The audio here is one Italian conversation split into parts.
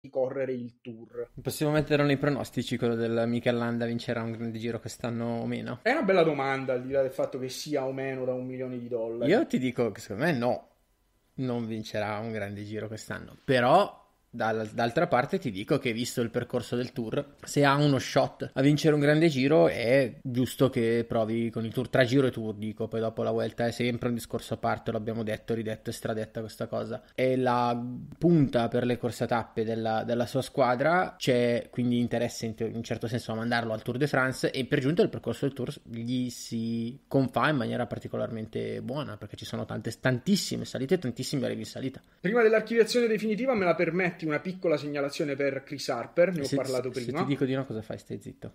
di correre il tour. Possiamo metterlo nei pronostici quello del Mikel Landa vincerà un grande giro quest'anno o meno? È una bella domanda, al di là del fatto che sia o meno da un milione di dollari. Io ti dico che secondo me no, non vincerà un grande giro quest'anno, però d'altra parte ti dico che visto il percorso del tour, se ha uno shot a vincere un grande giro è giusto che provi con il tour tra giro e tour, dico, poi dopo la vuelta è sempre un discorso a parte, l'abbiamo detto, ridetto e stradetta questa cosa. È la punta per le corsa tappe della, della sua squadra, c'è quindi interesse in, te- in, certo senso a mandarlo al Tour de France e per giunto il percorso del tour gli si confà in maniera particolarmente buona perché ci sono tante, tantissime salite e tantissime arrivi in salita. Prima dell'archiviazione definitiva me la permetto permetti una piccola segnalazione per Chris Harper, ne ho se, parlato prima. Se ti dico di no, cosa fai? Stai zitto.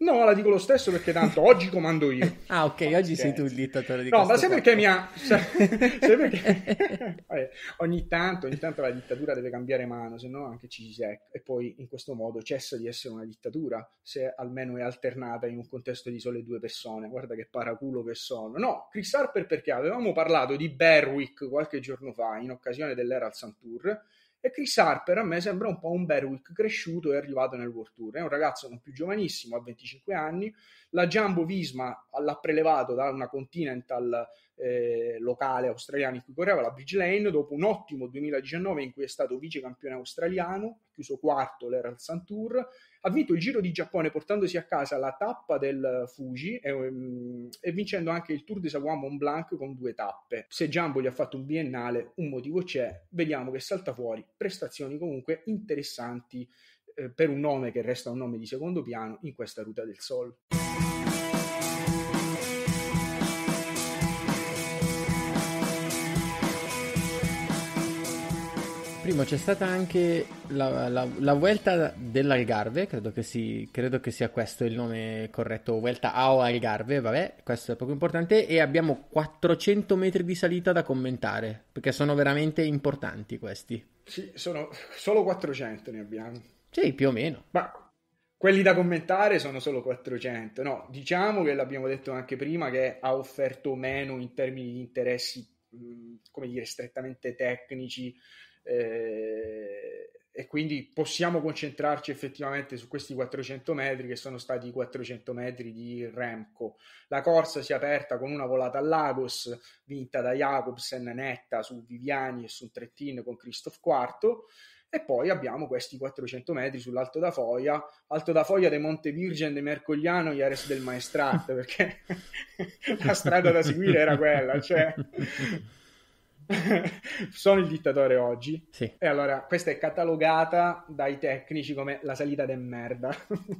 No, la dico lo stesso perché tanto oggi comando io. ah, ok, oh, oggi sei tu il dittatore di No, ma sai perché mi ha... sai, perché... Vabbè, ogni, tanto, ogni tanto la dittatura deve cambiare mano, se no anche ci si secca. E poi in questo modo cessa di essere una dittatura, se almeno è alternata in un contesto di sole due persone. Guarda che paraculo che sono. No, Chris Harper perché avevamo parlato di Berwick qualche giorno fa, in occasione dell'Herald Sun Tour, e Chris Harper a me sembra un po' un Berwick cresciuto e arrivato nel World Tour. È un ragazzo non più giovanissimo, ha 25 anni. La Jumbo Visma l'ha prelevato da una Continental eh, locale australiano in cui correva, la Bridge Lane, dopo un ottimo 2019 in cui è stato vice campione australiano, ha chiuso quarto l'Eral Sun Tour, ha vinto il Giro di Giappone portandosi a casa la tappa del Fuji e, um, e vincendo anche il Tour de Savoie Mont Blanc con due tappe. Se Giambo gli ha fatto un biennale, un motivo c'è, vediamo che salta fuori prestazioni comunque interessanti eh, per un nome che resta un nome di secondo piano in questa Ruta del Sol. primo c'è stata anche la, la, la Vuelta dell'Algarve, credo che, si, credo che, sia questo il nome corretto, Vuelta ao Algarve, vabbè, questo è poco importante, e abbiamo 400 metri di salita da commentare, perché sono veramente importanti questi. Sì, sono solo 400 ne abbiamo. Sì, più o meno. Ma quelli da commentare sono solo 400. No, diciamo che l'abbiamo detto anche prima che ha offerto meno in termini di interessi, come dire, strettamente tecnici eh, e quindi possiamo concentrarci effettivamente su questi 400 metri che sono stati i 400 metri di Remco. La corsa si è aperta con una volata a Lagos vinta da Jacobsen netta su Viviani e su Trettin con Christoph Quarto e poi abbiamo questi 400 metri sull'Alto da Foglia, Alto da Foglia de Monte Virgen de Mercogliano, Iares del Maestrat, perché la strada da seguire era quella, cioè sono il dittatore oggi. Sì. E allora questa è catalogata dai tecnici come la salita del merda.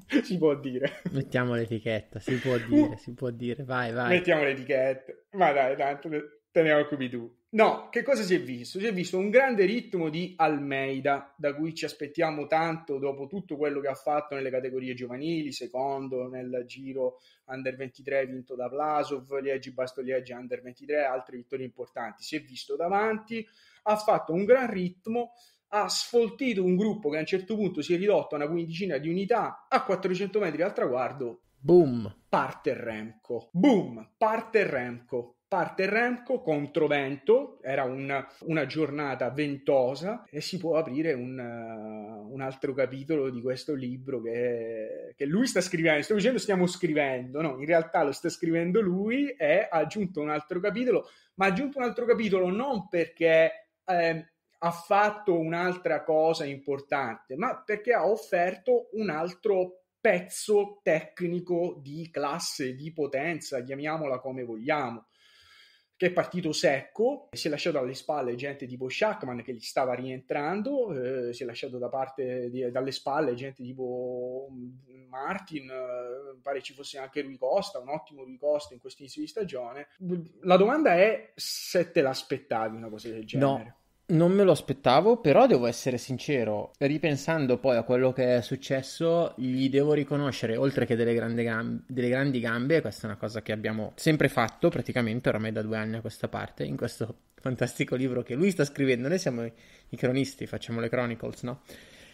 si può dire. Mettiamo l'etichetta, si può dire, si può dire. Vai, vai. Mettiamo l'etichetta. Ma dai, tanto te ne occupi tu. No, che cosa si è visto? Si è visto un grande ritmo di Almeida, da cui ci aspettiamo tanto dopo tutto quello che ha fatto nelle categorie giovanili, secondo nel giro under 23 vinto da Vlasov, Liegi Basto Liegi under 23, altre vittorie importanti. Si è visto davanti, ha fatto un gran ritmo, ha sfoltito un gruppo che a un certo punto si è ridotto a una quindicina di unità a 400 metri dal traguardo. Boom! Parte Remco. Boom! Parte Remco Parte Remco contro vento, era una, una giornata ventosa e si può aprire un, uh, un altro capitolo di questo libro che, che, lui sta scrivendo, sto dicendo stiamo scrivendo, no, in realtà lo sta scrivendo lui e ha aggiunto un altro capitolo, ma ha aggiunto un altro capitolo non perché eh, ha fatto un'altra cosa importante, ma perché ha offerto un altro pezzo tecnico di classe, di potenza, chiamiamola come vogliamo che è partito secco, si è lasciato alle spalle gente tipo Shackman che gli stava rientrando, eh, si è lasciato da parte di, dalle spalle gente tipo mm, Martin, eh, pare ci fosse anche Rui Costa, un ottimo Rui Costa in questo inizio di stagione. La domanda è se te l'aspettavi una cosa del genere. No. Non me lo aspettavo, però devo essere sincero, ripensando poi a quello che è successo, gli devo riconoscere, oltre che delle, gambe, delle grandi gambe, questa è una cosa che abbiamo sempre fatto praticamente oramai da due anni a questa parte, in questo fantastico libro che lui sta scrivendo, noi siamo i cronisti, facciamo le chronicles, no?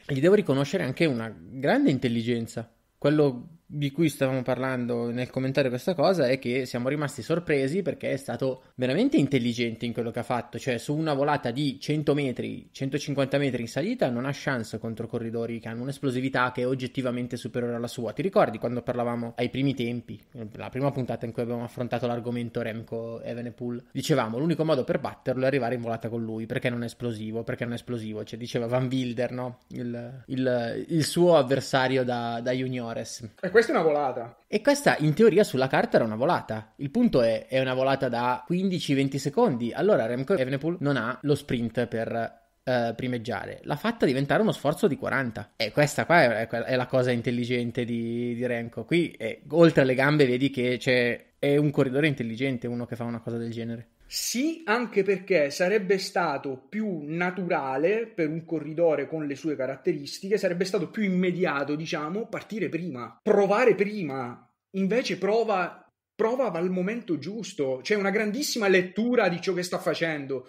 Gli devo riconoscere anche una grande intelligenza, quello di cui stavamo parlando nel commentare questa cosa è che siamo rimasti sorpresi perché è stato veramente intelligente in quello che ha fatto, cioè su una volata di 100 metri, 150 metri in salita non ha chance contro corridori che hanno un'esplosività che è oggettivamente superiore alla sua. Ti ricordi quando parlavamo ai primi tempi, la prima puntata in cui abbiamo affrontato l'argomento Remco Evenepoel, dicevamo l'unico modo per batterlo è arrivare in volata con lui perché non è esplosivo, perché non è esplosivo, cioè diceva Van Wilder, no? il, il, il, suo avversario da, da juniores questa è una volata. E questa in teoria sulla carta era una volata. Il punto è, è una volata da 15-20 secondi. Allora Remco Evenepoel non ha lo sprint per Uh, primeggiare, l'ha fatta diventare uno sforzo di 40. E questa qua è, è, la cosa intelligente di, di Renko. Qui, è, eh, oltre alle gambe, vedi che c'è è un corridore intelligente uno che fa una cosa del genere. Sì, anche perché sarebbe stato più naturale per un corridore con le sue caratteristiche, sarebbe stato più immediato, diciamo, partire prima, provare prima. Invece prova, prova al momento giusto. C'è una grandissima lettura di ciò che sta facendo.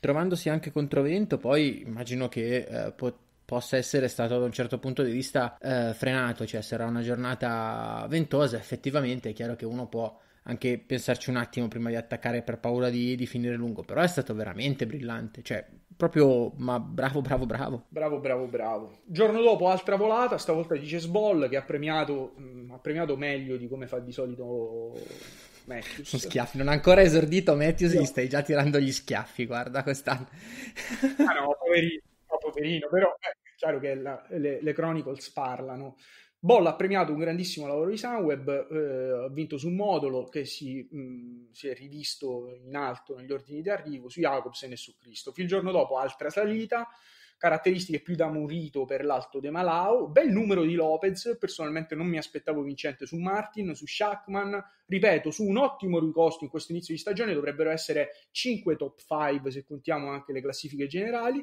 Trovandosi anche controvento, poi immagino che eh, pot- possa essere stato da un certo punto di vista eh, frenato, cioè sarà una giornata ventosa, effettivamente è chiaro che uno può anche pensarci un attimo prima di attaccare per paura di, di, finire lungo, però è stato veramente brillante, cioè proprio, ma bravo, bravo, bravo. Bravo, bravo, bravo. Giorno dopo altra volata, stavolta dice Chessball che ha premiato, mh, mm, ha premiato meglio di come fa di solito Matthews. Sono schiaffi, non ha ancora esordito Matthews, Io. gli stai già tirando gli schiaffi, guarda quest'anno. ah no, poverino poverino, però è eh, chiaro che la, le, le, Chronicles parlano. Boll ha premiato un grandissimo lavoro di Sunweb, eh, ha vinto su un modulo che si, mh, mm, si, è rivisto in alto negli ordini di arrivo, su Jacobsen e su Christoph. Il giorno dopo altra salita, caratteristiche più da Murito per l'Alto De Malao, bel numero di Lopez, personalmente non mi aspettavo vincente su Martin, su Shackman, ripeto, su un ottimo ricosto in questo inizio di stagione dovrebbero essere 5 top 5 se contiamo anche le classifiche generali.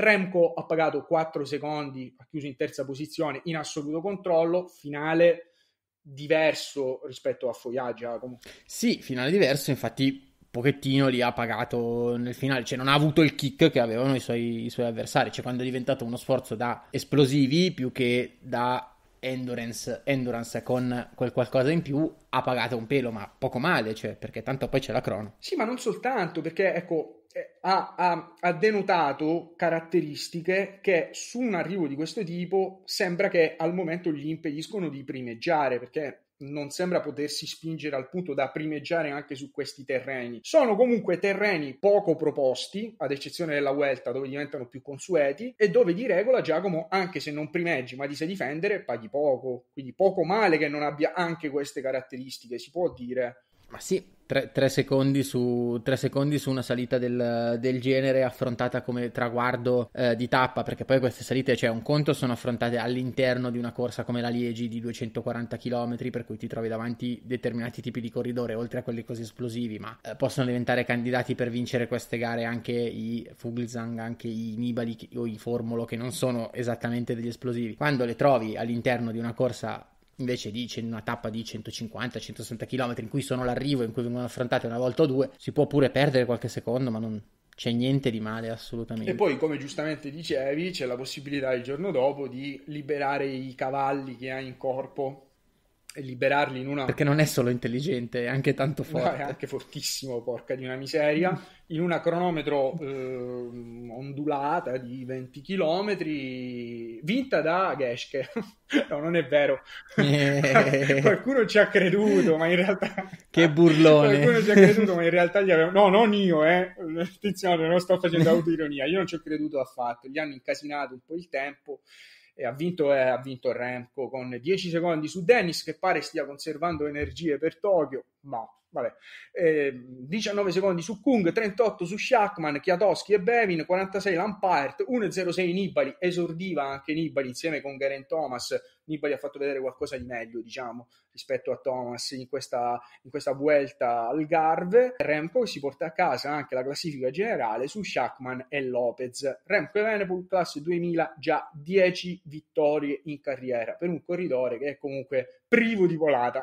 Remco ha pagato 4 secondi, ha chiuso in terza posizione in assoluto controllo, finale diverso rispetto a Fogliaggi. Eh, sì, finale diverso, infatti pochettino li ha pagato nel finale, cioè non ha avuto il kick che avevano i suoi, i suoi avversari, cioè quando è diventato uno sforzo da esplosivi più che da endurance, endurance con quel qualcosa in più ha pagato un pelo, ma poco male, cioè, perché tanto poi c'è la crono. Sì, ma non soltanto, perché ecco, eh, ha, ha, ha, denutato caratteristiche che su un arrivo di questo tipo sembra che al momento gli impediscono di primeggiare perché non sembra potersi spingere al punto da primeggiare anche su questi terreni. Sono comunque terreni poco proposti, ad eccezione della Vuelta dove diventano più consueti e dove di regola Giacomo, anche se non primeggi ma ti sai difendere, paghi poco. Quindi poco male che non abbia anche queste caratteristiche, si può dire. Ma sì, Tre, tre, secondi su, tre, secondi su, una salita del, del genere affrontata come traguardo eh, di tappa, perché poi queste salite, cioè un conto, sono affrontate all'interno di una corsa come la Liegi di 240 km, per cui ti trovi davanti determinati tipi di corridore, oltre a quelli così esplosivi, ma eh, possono diventare candidati per vincere queste gare anche i Fuglsang, anche i Nibali o i Formolo, che non sono esattamente degli esplosivi. Quando le trovi all'interno di una corsa invece di una tappa di 150-160 km in cui sono l'arrivo, in cui vengono affrontate una volta o due, si può pure perdere qualche secondo, ma non, c'è niente di male assolutamente. E poi, come giustamente dicevi, c'è la possibilità il giorno dopo di liberare i cavalli che hai in corpo liberarli in una... Perché non è solo intelligente, è anche tanto forte. No, è anche fortissimo, porca di una miseria. In una cronometro eh, ondulata di 20 km, vinta da Geshke. no, non è vero. Eh. Qualcuno ci ha creduto, ma in realtà... Che burlone. Qualcuno ci ha creduto, ma in realtà gli avevo... No, non io, eh. Attenzione, non sto facendo autoironia. Io non ci ho creduto affatto. Gli hanno incasinato un po' il tempo e ha vinto, eh, ha vinto Remco con 10 secondi su Dennis che pare stia conservando energie per Tokyo ma boh, vabbè, eh, 19 secondi su Kung, 38 su Schachman, Chiatoschi e Bevin, 46 Lampart, 1-0-6 Nibali, esordiva anche Nibali insieme con Garen Thomas, Nibali ha fatto vedere qualcosa di meglio diciamo rispetto a Thomas in questa, in questa vuelta al Garve, Remco si porta a casa anche la classifica generale su Schachman e Lopez, Remco e Venepool class 2000 già 10 vittorie in carriera per un corridore che è comunque privo di volata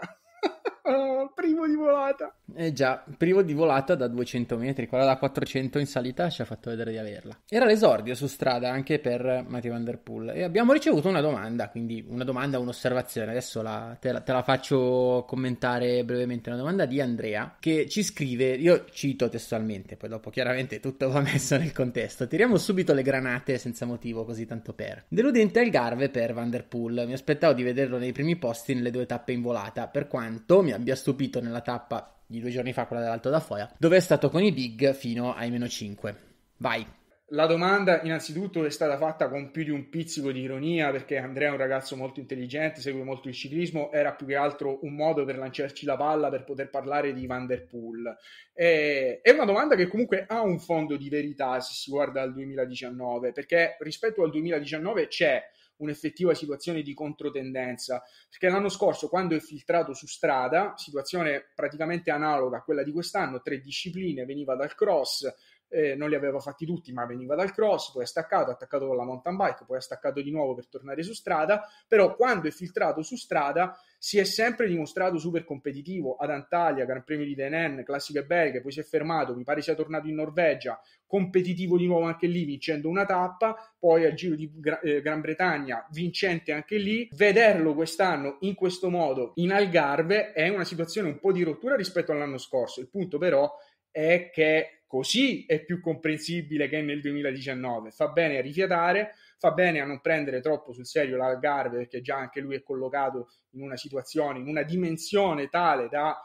Oh, privo di volata. Eh già, privo di volata da 200 metri, quella da 400 in salita ci ha fatto vedere di averla. Era l'esordio su strada anche per Mattia Van Der Poel e abbiamo ricevuto una domanda, quindi una domanda, un'osservazione. Adesso la, te, la, te, la, faccio commentare brevemente. Una domanda di Andrea che ci scrive, io cito testualmente, poi dopo chiaramente tutto va messo nel contesto. Tiriamo subito le granate senza motivo, così tanto per. Deludente il Garve per Van Der Poel, mi aspettavo di vederlo nei primi posti nelle due tappe in volata, per quanto mi ha abbia stupito nella tappa di due giorni fa, quella dell'Alto da Foia, dove è stato con i big fino ai meno 5. Vai. La domanda innanzitutto è stata fatta con più di un pizzico di ironia perché Andrea è un ragazzo molto intelligente, segue molto il ciclismo, era più che altro un modo per lanciarci la palla per poter parlare di Van Der Poel. E, è una domanda che comunque ha un fondo di verità se si guarda al 2019 perché rispetto al 2019 c'è un'effettiva situazione di controtendenza. Perché l'anno scorso, quando è filtrato su strada, situazione praticamente analoga a quella di quest'anno, tre discipline, veniva dal cross, eh, non li aveva fatti tutti, ma veniva dal cross, poi è staccato, attaccato con la mountain bike, poi è staccato di nuovo per tornare su strada, però quando è filtrato su strada si è sempre dimostrato super competitivo ad Antalya, Gran Premio di Denen, classiche belghe, poi si è fermato, mi pare sia tornato in Norvegia, competitivo di nuovo anche lì vincendo una tappa, poi al Giro di Gra- eh, Gran Bretagna vincente anche lì, vederlo quest'anno in questo modo in Algarve è una situazione un po' di rottura rispetto all'anno scorso, il punto però è che così è più comprensibile che nel 2019, fa bene rifiatare fa bene a non prendere troppo sul serio l'Algarve perché già anche lui è collocato in una situazione, in una dimensione tale da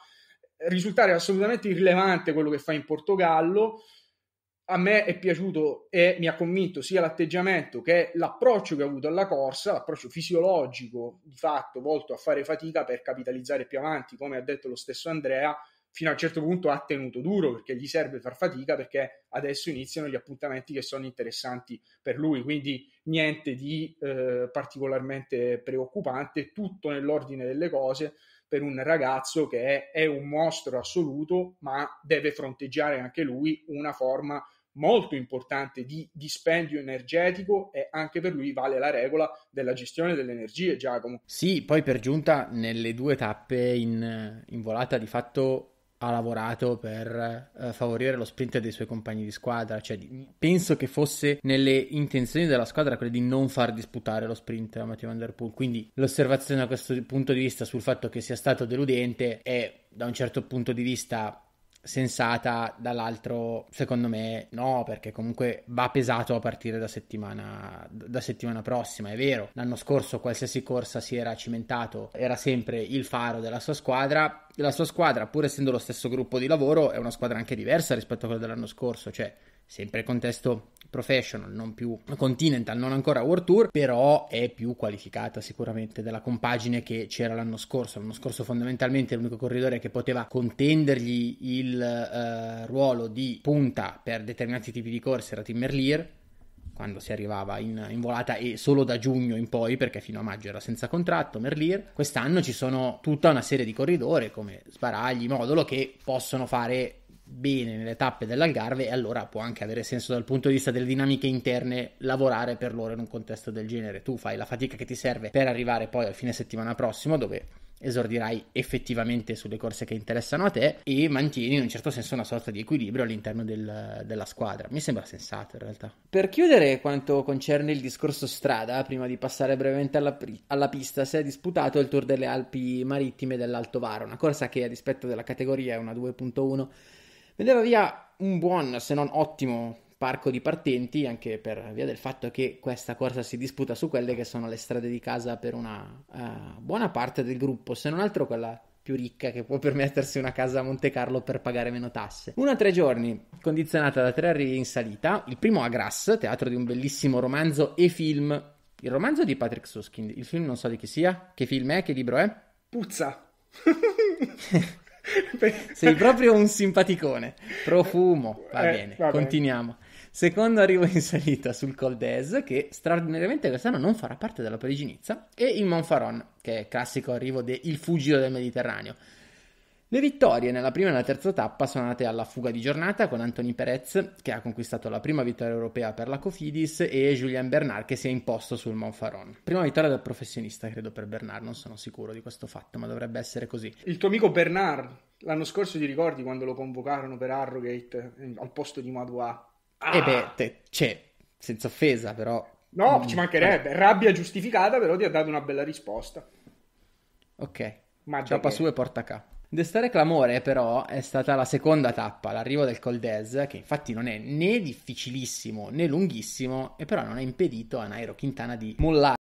risultare assolutamente irrilevante quello che fa in Portogallo. A me è piaciuto e mi ha convinto sia l'atteggiamento che l'approccio che ha avuto alla corsa, l'approccio fisiologico di fatto volto a fare fatica per capitalizzare più avanti, come ha detto lo stesso Andrea, fino a un certo punto ha tenuto duro perché gli serve far fatica perché adesso iniziano gli appuntamenti che sono interessanti per lui, quindi niente di eh, particolarmente preoccupante, tutto nell'ordine delle cose per un ragazzo che è, è un mostro assoluto, ma deve fronteggiare anche lui una forma molto importante di dispendio energetico e anche per lui vale la regola della gestione delle energie, Giacomo. Sì, poi per giunta nelle due tappe in, in volata di fatto ha lavorato per eh, favorire lo sprint dei suoi compagni di squadra, cioè penso che fosse nelle intenzioni della squadra quella di non far disputare lo sprint a Matteo Van Der Poel, quindi l'osservazione da questo punto di vista sul fatto che sia stato deludente è da un certo punto di vista sensata, dall'altro secondo me no, perché comunque va pesato a partire da settimana, da settimana prossima, è vero. L'anno scorso qualsiasi corsa si era cimentato, era sempre il faro della sua squadra. La sua squadra, pur essendo lo stesso gruppo di lavoro, è una squadra anche diversa rispetto a quella dell'anno scorso, cioè sempre il contesto professional, non più continental, non ancora World Tour, però è più qualificata sicuramente della compagine che c'era l'anno scorso. L'anno scorso fondamentalmente l'unico corridore che poteva contendergli il eh, ruolo di punta per determinati tipi di corse era Tim Merlier, quando si arrivava in, in, volata e solo da giugno in poi, perché fino a maggio era senza contratto, Merlier. Quest'anno ci sono tutta una serie di corridori come Sbaragli, Modolo, che possono fare bene nelle tappe dell'Algarve e allora può anche avere senso dal punto di vista delle dinamiche interne lavorare per loro in un contesto del genere. Tu fai la fatica che ti serve per arrivare poi al fine settimana prossimo dove esordirai effettivamente sulle corse che interessano a te e mantieni in un certo senso una sorta di equilibrio all'interno del, della squadra. Mi sembra sensato in realtà. Per chiudere quanto concerne il discorso strada, prima di passare brevemente alla, alla pista, si è disputato il Tour delle Alpi Marittime dell'Alto Varo, una corsa che a dispetto della categoria è una 2.1 Vendeva via un buon, se non ottimo, parco di partenti, anche per via del fatto che questa corsa si disputa su quelle che sono le strade di casa per una uh, buona parte del gruppo, se non altro quella più ricca che può permettersi una casa a Monte Carlo per pagare meno tasse. Una tre giorni, condizionata da tre arrivi in salita, il primo a Grass, teatro di un bellissimo romanzo e film. Il romanzo di Patrick Susskind, il film non so di chi sia, che film è, che libro è? Puzza. Sei proprio un simpaticone. Profumo, eh, va eh, bene, va continuiamo. Bene. Secondo arrivo in salita sul Col d'Ez, che straordinariamente quest'anno non farà parte della Parigi-Nizza, e il Monfaron, che è classico arrivo del Fugio del Mediterraneo le vittorie nella prima e nella terza tappa sono andate alla fuga di giornata con Anthony Perez che ha conquistato la prima vittoria europea per la Cofidis e Julien Bernard che si è imposto sul Monfaron. Prima vittoria da professionista credo per Bernard, non sono sicuro di questo fatto ma dovrebbe essere così. Il tuo amico Bernard, l'anno scorso ti ricordi quando lo convocarono per Arrogate eh, al posto di Madua? Ah! E eh beh, te, c'è, cioè, senza offesa però... No, mm. ci eh. mancherebbe, rabbia giustificata però ti ha dato una bella risposta. Ok, ma ciapa su e porta K. Destare clamore, però, è stata la seconda tappa, l'arrivo del Coldez, che infatti non è né difficilissimo né lunghissimo, e però non ha impedito a Nairo Quintana di mollare.